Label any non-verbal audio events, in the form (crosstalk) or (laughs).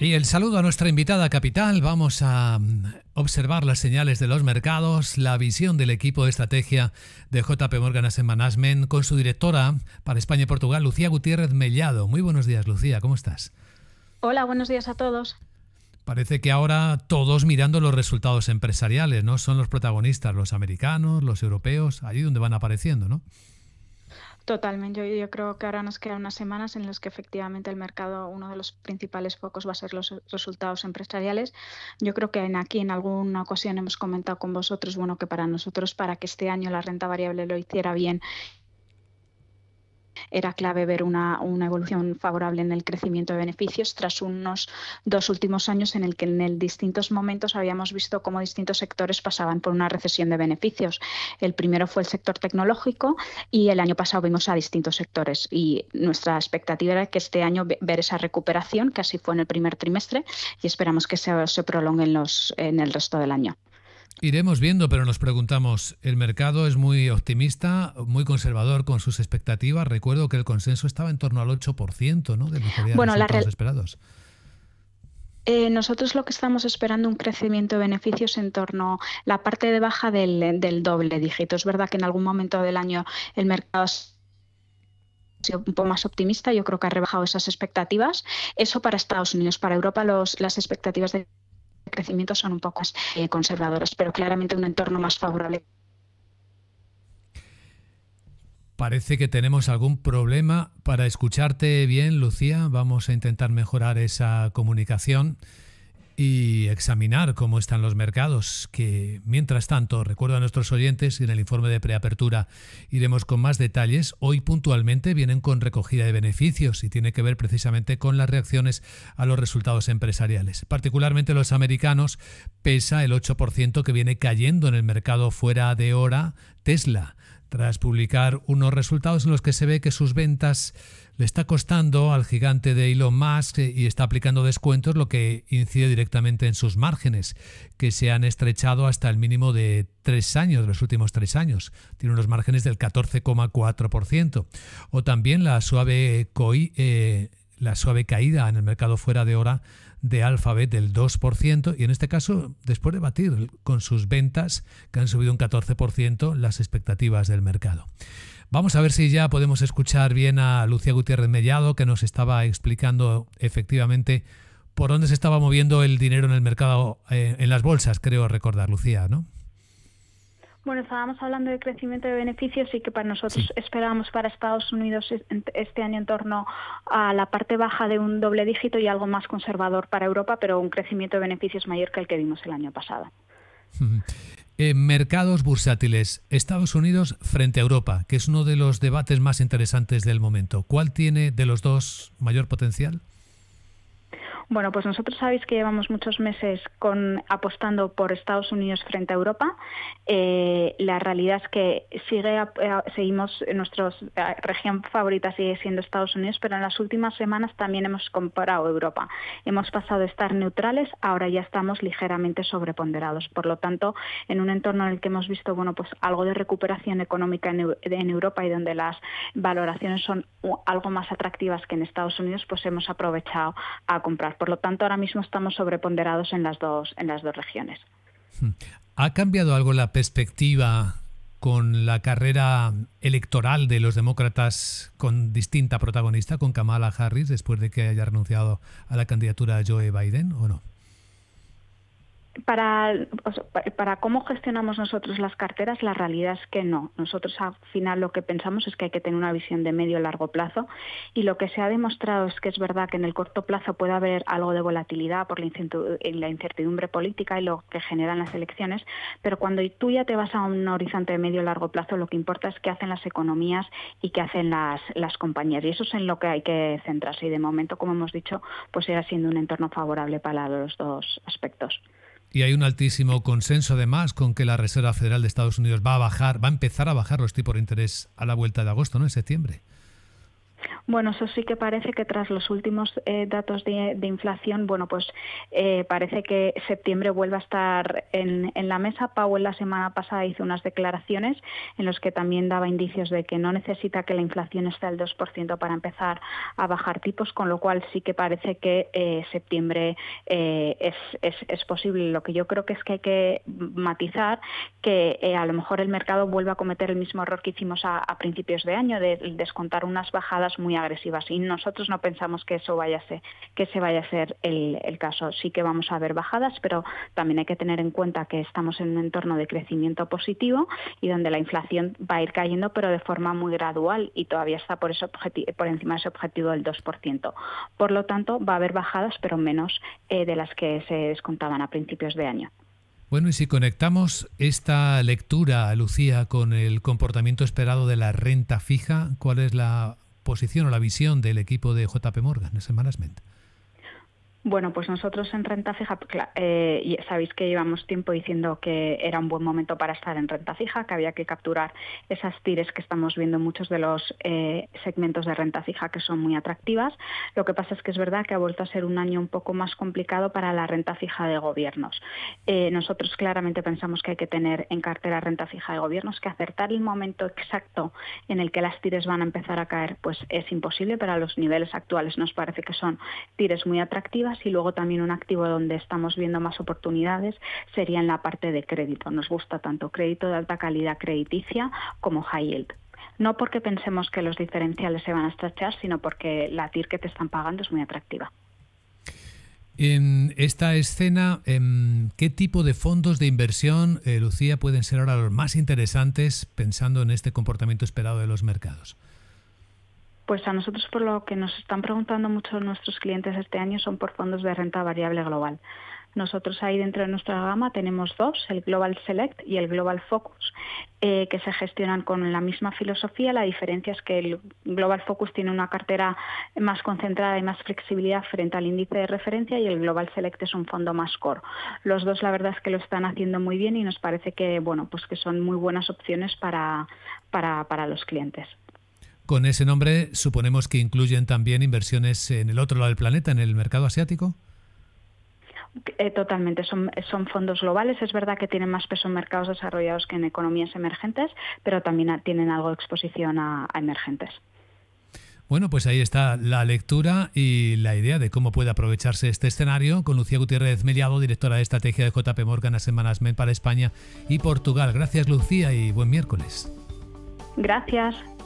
Y el saludo a nuestra invitada capital. Vamos a mm, observar las señales de los mercados, la visión del equipo de estrategia de JP Morgan Asset Management con su directora para España y Portugal, Lucía Gutiérrez Mellado. Muy buenos días, Lucía, ¿cómo estás? Hola, buenos días a todos. Parece que ahora todos mirando los resultados empresariales, ¿no? Son los protagonistas, los americanos, los europeos, allí donde van apareciendo, ¿no? Totalmente, yo, yo, creo que ahora nos quedan unas semanas en las que efectivamente el mercado, uno de los principales focos va a ser los resultados empresariales. Yo creo que aquí en alguna ocasión hemos comentado con vosotros, bueno, que para nosotros, para que este año la renta variable lo hiciera bien era clave ver una, evolución favorable en el crecimiento de beneficios tras unos dos últimos años en el que en distintos momentos habíamos visto cómo distintos sectores pasaban por una recesión de beneficios. El primero fue el sector tecnológico y el año pasado vimos a distintos sectores y nuestra expectativa era que este año ver esa recuperación, que así fue en el primer trimestre, y esperamos que se, se prolongue en el resto del año. Iremos viendo, pero nos preguntamos, el mercado es muy optimista, muy conservador con sus expectativas. Recuerdo que el consenso estaba en torno al 8%, ¿no? De los esperados. Eh, nosotros lo que estamos esperando un crecimiento de beneficios en torno a la parte de baja del, doble dígito. Es verdad que en algún momento del año el mercado sido un poco más optimista, yo creo que ha rebajado esas expectativas. Eso para Estados Unidos, para Europa los, las expectativas de crecimiento son un poco eh, conservadores, pero claramente un entorno más favorable. Parece que tenemos algún problema para escucharte bien, Lucía. Vamos a intentar mejorar esa comunicación y examinar cómo están los mercados, que mientras tanto, recuerdo a nuestros oyentes, en el informe de preapertura iremos con más detalles. Hoy puntualmente vienen con recogida de beneficios y tiene que ver precisamente con las reacciones a los resultados empresariales. Particularmente los americanos, pesa el 8% que viene cayendo en el mercado fuera de hora Tesla tras publicar unos resultados en los que se ve que sus ventas le está costando al gigante de Elon Musk eh, y está aplicando descuentos, lo que incide directamente en sus márgenes, que se han estrechado hasta el mínimo de tres años, de los últimos tres años. Tiene unos márgenes del 14,4%. O también la suave, eh, eh, la suave caída en el mercado fuera de hora de Alphabet del 2% y en este caso después de batir con sus ventas que han subido un 14% las expectativas del mercado. Vamos a ver si ya podemos escuchar bien a Lucía Gutiérrez Mellado que nos estaba explicando efectivamente por dónde se estaba moviendo el dinero en el mercado, eh, en las bolsas, creo recordar, Lucía, ¿no? Bueno, estábamos hablando de crecimiento de beneficios y que para nosotros esperábamos para Estados Unidos este año en torno a la parte baja de un doble dígito y algo más conservador para Europa, pero un crecimiento de beneficios mayor que el que vimos el año pasado. (laughs) Eh, mercados bursátiles, Estados Unidos frente a Europa, que es uno de los debates más interesantes del momento. ¿Cuál tiene de los dos mayor potencial? Bueno, pues nosotros sabéis que llevamos muchos meses con, apostando por Estados Unidos frente a Europa. Eh, la realidad es que sigue, eh, seguimos, eh, nuestra región favorita sigue siendo Estados Unidos, pero en las últimas semanas también hemos comparado Europa. Hemos pasado de estar neutrales, ahora ya estamos ligeramente sobreponderados. Por lo tanto, en un entorno en el que hemos visto, bueno, pues algo de recuperación económica en Europa y donde las valoraciones son algo más atractivas que en Estados Unidos, pues hemos aprovechado a comprar por lo tanto, ahora mismo estamos sobreponderados en las dos, en las dos regiones. Hmm. ¿Ha cambiado algo la perspectiva con la carrera electoral de los demócratas con distinta protagonista, con Kamala Harris, después de que haya renunciado a la candidatura Joe Biden, o no? para, cómo gestionamos nosotros las carteras, la realidad es que no. Nosotros al final lo que pensamos es que hay que tener una visión de medio largo plazo y lo que se ha demostrado es que es verdad que en el corto plazo puede haber algo de volatilidad por la incertidumbre política y lo que generan las elecciones, pero cuando tú ya te vas a un horizonte de medio largo plazo, lo que importa es qué hacen las economías y qué hacen las, las compañías. Y eso es en lo que hay que centrarse. Y de momento, como hemos dicho, pues sigue siendo un entorno favorable para los dos aspectos y hay un altísimo consenso además con que la Reserva Federal de Estados Unidos va a bajar, va a empezar a bajar los tipos de interés a la vuelta de agosto, ¿no? En septiembre. Bueno, eso sí que parece que tras los últimos eh, datos de, inflación, bueno, pues eh, parece que septiembre vuelva a estar en, la mesa. Powell la semana pasada hizo unas declaraciones en las que también daba indicios de que no necesita que la inflación esté al 2% para empezar a bajar tipos, con lo cual sí que parece que eh, septiembre es, posible. Lo que yo creo que es que hay que matizar que a lo mejor el mercado vuelva a cometer el mismo error que hicimos a, principios de año, de descontar unas bajadas muy agresivas y nosotros no pensamos que eso vaya a ser, que se vaya a ser el, caso. Sí que vamos a ver bajadas, pero también hay que tener en cuenta que estamos en un entorno de crecimiento positivo y donde la inflación va a ir cayendo, pero de forma muy gradual y todavía está por, ese por encima de ese objetivo del 2%. Por lo tanto, va a haber bajadas, pero menos eh, de las que se descontaban a principios de año. Bueno, y si conectamos esta lectura, Lucía, con el comportamiento esperado de la renta fija, ¿cuál es la posición o la visión del equipo de JP Morgan en Semanas bueno, pues nosotros en renta fija, eh, sabéis que llevamos tiempo diciendo que era un buen momento para estar en renta fija, que había que capturar esas tires que estamos viendo en muchos de los eh, segmentos de renta fija que son muy atractivas. Lo que pasa es que es verdad que ha vuelto a ser un año un poco más complicado para la renta fija de gobiernos. Eh, nosotros claramente pensamos que hay que tener en cartera renta fija de gobiernos, que acertar el momento exacto en el que las tires van a empezar a caer, pues es imposible, pero a los niveles actuales nos parece que son tires muy atractivas y luego también un activo donde estamos viendo más oportunidades sería en la parte de crédito. Nos gusta tanto crédito de alta calidad crediticia como high yield no porque pensemos que los diferenciales se van a estrechar, sino porque la TIR que te están pagando es muy atractiva. En esta escena, em, ¿qué tipo de fondos de inversión, eh, Lucía, pueden ser ahora los más interesantes pensando en este comportamiento esperado de los mercados? Pues a nosotros por lo que nos están preguntando muchos nuestros clientes este año son por fondos de renta variable global. Nosotros ahí dentro de nuestra gama tenemos dos, el Global Select y el Global Focus, eh, que se gestionan con la misma filosofía. La diferencia es que el Global Focus tiene una cartera más concentrada y más flexibilidad frente al índice de referencia y el Global Select es un fondo más core. Los dos la verdad es que lo están haciendo muy bien y nos parece que bueno pues que son muy buenas opciones para los clientes. Con ese nombre suponemos que incluyen también inversiones en el otro lado del planeta, en el mercado asiático. Eh, totalmente, son, fondos globales. Es verdad que tienen más peso en mercados desarrollados que en economías emergentes, pero también tienen algo de exposición a, emergentes. Bueno, pues ahí está la lectura y la idea de cómo puede aprovecharse este escenario con Lucía Gutiérrez Meliado, directora de estrategia de JP Morgan a Semanas Men para España y Portugal. Gracias, Lucía, y buen miércoles. Gracias.